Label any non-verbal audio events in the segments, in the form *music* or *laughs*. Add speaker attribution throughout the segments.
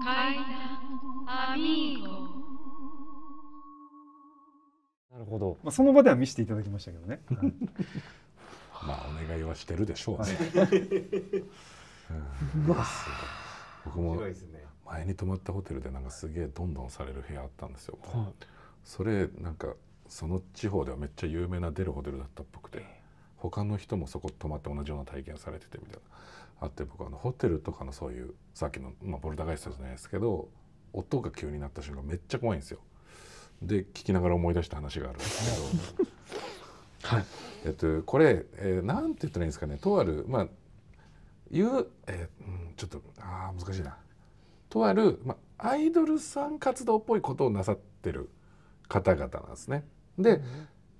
Speaker 1: なるほど、まあ、その場では見せていただきましたけどね、まあお願いはしてるでしょうね、
Speaker 2: 僕も前に泊まったホテルでなんかすげえどんどんされる部屋あったんですよ、はい、それなんかその地方ではめっちゃ有名な出るホテルだったっぽくて他の人もそこ泊まって同じような体験されててみたいなあって僕はあのホテルとかのそういうさっきの、まあ、ボルダガイストじゃないですけど音が急になった瞬間めっちゃ怖いんですよ。で聞きながら思い出した話があるんですけど、はいえっと、これ、えー、なんて言ったらいいんですかねとあるまあ言う、えー、うん、ちょっとあ難しいなとある、まあ、アイドルさん活動っぽいことをなさってる方々なんですね。で、うん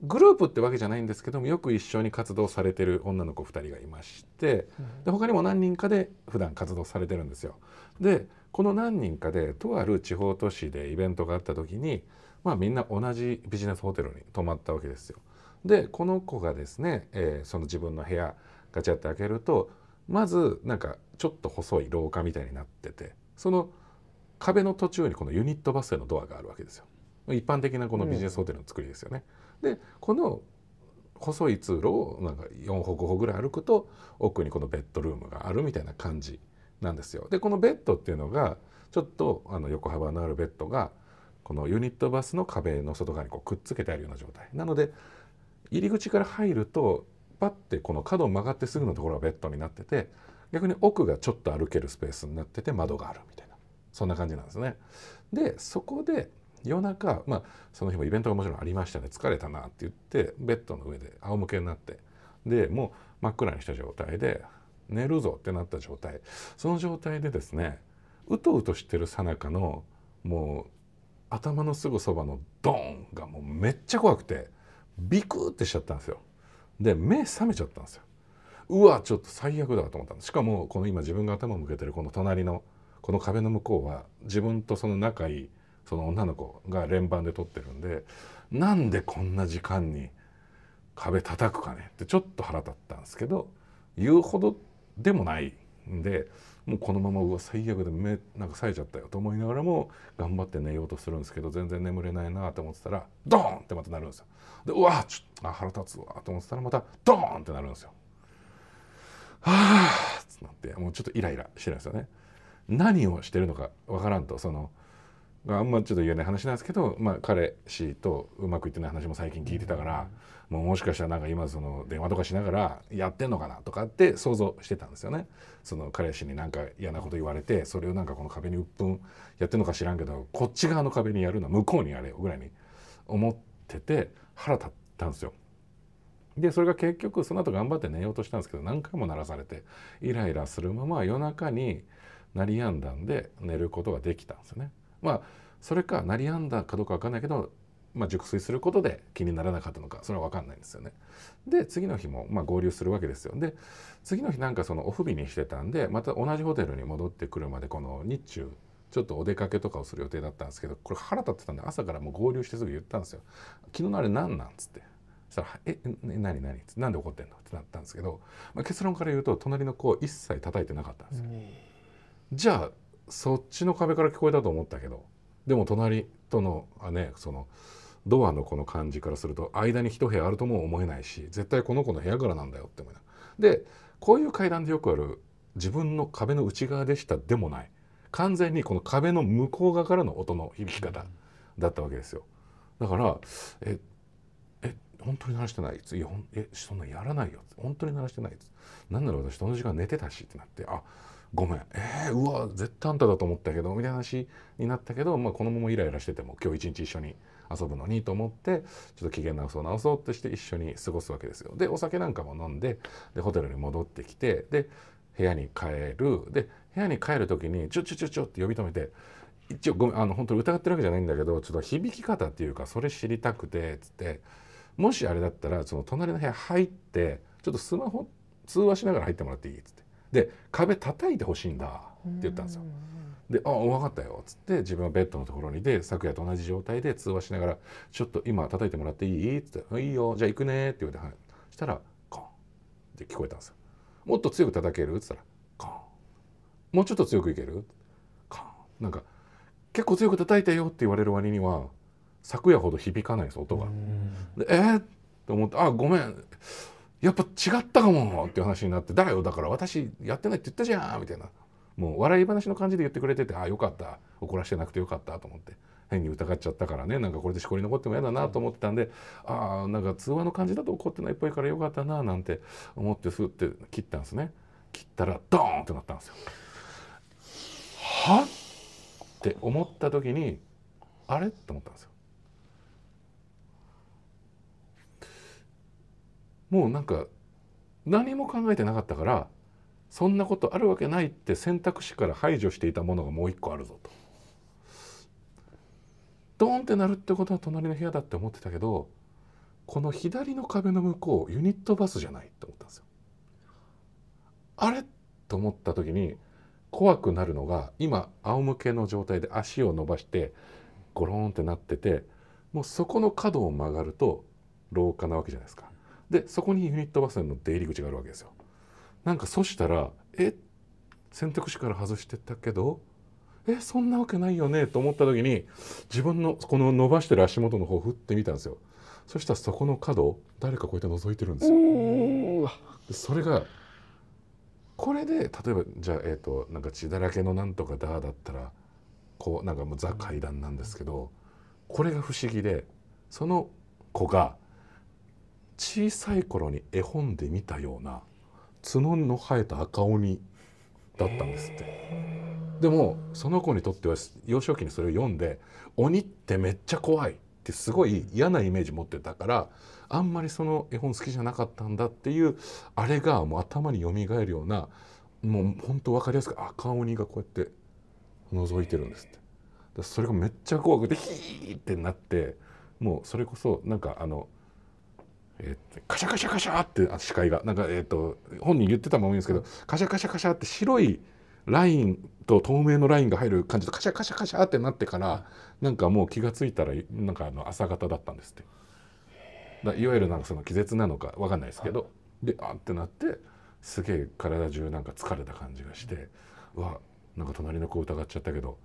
Speaker 2: グループってわけじゃないんですけどもよく一緒に活動されてる女の子2人がいましてで他にも何人かで普段活動されてるんですよ。でこの何人かでとある地方都市でイベントがあった時に、まあ、みんな同じビジネスホテルに泊まったわけですよ。でこの子がですね、えー、その自分の部屋ガチャって開けるとまずなんかちょっと細い廊下みたいになっててその壁の途中にこのユニットバスへのドアがあるわけですよ。一般的なこのビジネスホテルの作りですよね。うんでこの細い通路をなんか4歩5歩ぐらい歩くと奥にこのベッドルームがあるみたいな感じなんですよ。でこのベッドっていうのがちょっとあの横幅のあるベッドがこのユニットバスの壁の外側にこうくっつけてあるような状態なので入り口から入るとパッてこの角を曲がってすぐのところがベッドになってて逆に奥がちょっと歩けるスペースになってて窓があるみたいなそんな感じなんですね。でそこで夜中、まあ、その日もイベントがもちろんありましたね疲れたなって言ってベッドの上で仰向けになってでもう真っ暗にした状態で寝るぞってなった状態その状態でですねうとうとしてるさなかのもう頭のすぐそばのドンがもうめっちゃ怖くてビクってしちゃったんですよ。で目覚めちゃったんですよ。うわちょっと最悪だと思ったんですしかもこの今自分が頭を向けてるこの隣のこの壁の向こうは自分とその仲いいその女の子が連番で撮ってるんでなんでこんな時間に壁叩くかねってちょっと腹立ったんですけど言うほどでもないんでもうこのままうわ最悪で目なんか冴えちゃったよと思いながらも頑張って寝ようとするんですけど全然眠れないなと思ってたらドーンってまたなるんですよ。でうわちょっと腹立つわと思ってたらまたドーンってなるんですよ。はあってなってもうちょっとイライラしてるんですよね。何をしてるのかわからんとそのあんまちょっと言えない話なんですけど、まあ、彼氏とうまくいってない話も最近聞いてたから、うん、もうもしかしたらなんか今その電話とかしながらやってんのかなとかって想像してたんですよね。その彼氏になんか嫌なこと言われてそれをなんかこの壁に鬱憤やってんのか知らんけどこっち側の壁にやるのは向こうにやれぐらいに思ってて腹立ったんですよ。でそれが結局その後頑張って寝ようとしたんですけど何回も鳴らされてイライラするまま夜中に鳴りやんだんで寝ることができたんですよね。まあそれか鳴りやんだかどうか分かんないけど、まあ、熟睡することで気にならなかったのかそれは分かんないんですよね。で次の日もまあ合流するわけですよ。で次の日なんかそのお不備にしてたんでまた同じホテルに戻ってくるまでこの日中ちょっとお出かけとかをする予定だったんですけどこれ腹立ってたんで朝からもう合流してすぐ言ったんですよ。昨日のあれ何なんつって。そしたら「え何何?」って「なんで怒ってんの?」ってなったんですけど、まあ、結論から言うと隣の子を一切叩いてなかったんですよ。じゃあそっちの壁から聞こえたと思ったけどでも隣とのあねそのドアのこの感じからすると間に一部屋あるとも思えないし絶対この子の部屋からなんだよって思いなでこういう階段でよくある自分の壁の内側でしたでもない完全にこの壁の向こう側からの音の響き方だったわけですよだからええ本当に鳴らしてないついやえそんなやらないよ本当に鳴らしてない何なら私その時間寝てたしってなってあごめんえー、うわ絶対あんただと思ったけどみたいな話になったけど、まあ、このままイライラしてても今日一日一緒に遊ぶのにと思ってちょっと機嫌直そう直そうとして一緒に過ごすわけですよ。でお酒なんかも飲んででホテルに戻ってきてで部屋に帰るで部屋に帰る時に「ちょちょちょちょ」って呼び止めて「一応ごめんあの本当に疑ってるわけじゃないんだけどちょっと響き方っていうかそれ知りたくて」つってもしあれだったらその隣の部屋入ってちょっとスマホ通話しながら入ってもらっていいっつって。で壁叩いてほしいんだって言ったんですよ。で「あ分かったよ」っつって自分はベッドのところにで昨夜と同じ状態で通話しながら「ちょっと今叩いてもらっていい?」っつって「いいよじゃあ行くね」って言われて、はい、したら「コン」って聞こえたんですよ。もっと強く叩けるっつったら「コン」もうちょっと強くいけるコンなんか結構強く叩いたよって言われる割には昨夜ほど響かないです音が。でえっ、ー、と思って「あごめんやっぱ違ったかもっていう話になってだよだから私やってないって言ったじゃんみたいなもう笑い話の感じで言ってくれててああよかった怒らしてなくてよかったと思って変に疑っちゃったからねなんかこれでしこり残っても嫌だなと思ってたんでああなんか通話の感じだと怒ってないっぽいからよかったななんて思ってスって切ったんですね切ったらドーンってなったんですよ。はって思った時にあれと思ったんですよ。もうなんか何も考えてなかったからそんなことあるわけないって選択肢から排除していたものがもう一個あるぞと。ドーンってなるってことは隣の部屋だって思ってたけどこの左の壁の向こうユニットバスじゃないと思ったんですよ。あれと思った時に怖くなるのが今仰向けの状態で足を伸ばしてゴロンってなっててもうそこの角を曲がると廊下なわけじゃないですか。でそこにユニットバスの出入り口があるわけですよなんかそしたらえ選択肢から外してたけどえそんなわけないよねと思った時に自分のこの伸ばしてる足元の方を振ってみたんですよそしたらそこの角誰かこうやって覗いてるんですよそれがこれで例えばじゃあ、えーと、となんか血だらけのなんとかだだったらこうなんかもうザ階段なんですけどこれが不思議でその子が小さい頃に絵本で見たような角の生えた赤鬼だったんですってでもその子にとっては幼少期にそれを読んで鬼ってめっちゃ怖いってすごい嫌なイメージ持ってたからあんまりその絵本好きじゃなかったんだっていうあれがもう頭によみがえるようなもう本当わかりやすく赤鬼がこうやって覗いてるんですってそれがめっちゃ怖くてヒーってなってもうそれこそなんかあのえー、カシャカシャカシャって視界がなんか、えーと、と本人言ってたまま言うんですけどカシャカシャカシャって白いラインと透明のラインが入る感じでカシャカシャカシャってなってからなんかもう気が付いたらなんかあの朝方だったんですってだいわゆるなんかその気絶なのか分かんないですけど、であってなってすげえ体中なんか疲れた感じがして、うん、わなんか隣の子疑っちゃったけど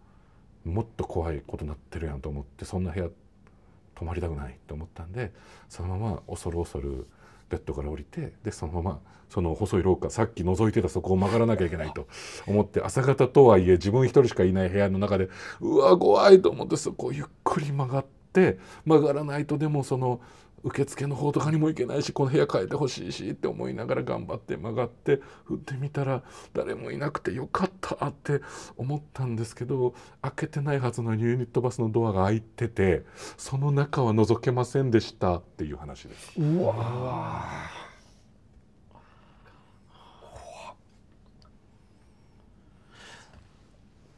Speaker 2: もっと怖いことなってるやんと思ってそんな部屋泊まりたくないと思ったんでそのまま恐る恐るベッドから降りてでそのままその細い廊下さっき覗いてたそこを曲がらなきゃいけないと *laughs* 思って朝方とはいえ自分一人しかいない部屋の中でうわ怖いと思ってそこをゆっくり曲がって曲がらないとでもその受付の方とかにも行けないしこの部屋変えてほしいしって思いながら頑張って曲がって振ってみたら誰もいなくてよかったって思ったんですけど開けてないはずのユニットバスのドアが開いててその中は覗けませんでしたっていう話です。う
Speaker 1: わ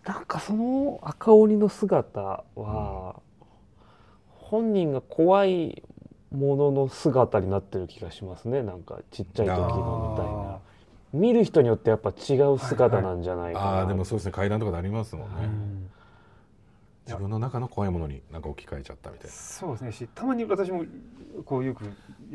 Speaker 1: なんかその赤鬼の姿は、本人が怖いものの姿になってる気がしますねなんかちっちゃい時のみたいな見る人によってやっぱ違う姿なんじゃないかな、はいはい、あでもそうですね階段とかでありますもんね、自分の中
Speaker 2: の怖いものに何か置き換えちゃったみたいな
Speaker 1: そうですねしたまに私もこうよく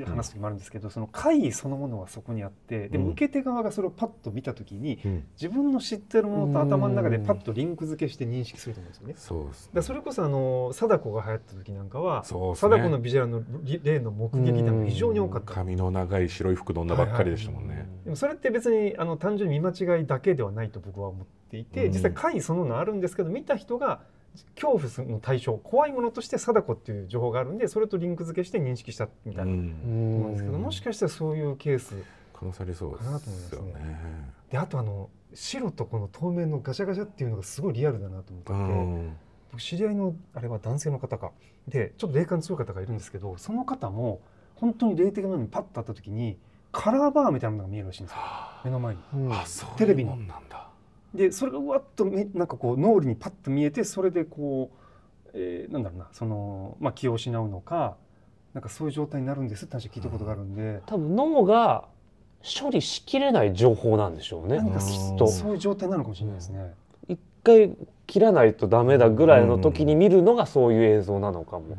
Speaker 1: 話す時もあるんですけど、うん、その怪異そのものはそこにあってでも受け手側がそれをパッと見た時に、うん、自分の知ってるものと頭の中でパッとリンク付けして認識すると思うんですよね。そうです、ね、だそれこそあの貞子が流行った時なんかは、ね、貞子のビジュアルの例の目撃談が非常に多
Speaker 2: かった、髪の長い白い服の女ばっかりでしたも
Speaker 1: んね。はいはい、でもそれって別にあの単純に見間違いだけではないと僕は思っていて、うん、実際怪異そのものあるんですけど見た人が「恐怖の対象怖いものとして貞子っていう情報があるんでそれとリンク付けして認識したみたいなうんですけどもしかしたらそういうケース可能性ありそうすね。であとあの白とこの透明のガシャガシャっていうのがすごいリアルだなと思ってて。知り合いのあれは男性の方かでちょっと霊感強い方がいるんですけどその方も本当に霊的なのにパッとあった時にカラーバーみたいなのが見えるらしいんですよ目の前に、うん、テレビのでそれがわっとなんかこう脳裏にパッと見えてそれでこう、えー、なんだろうなその、まあ、気を失うのかなんかそういう状態になるんですって話聞いたことがあるんで、うん、多分脳が処理しきれない情報なんでしょうねきっとそういう状態なのかもしれないですね、うん、一回切らないとダメだぐらいの時に見るのがそういう映像なのかも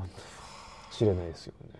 Speaker 1: しれないですよね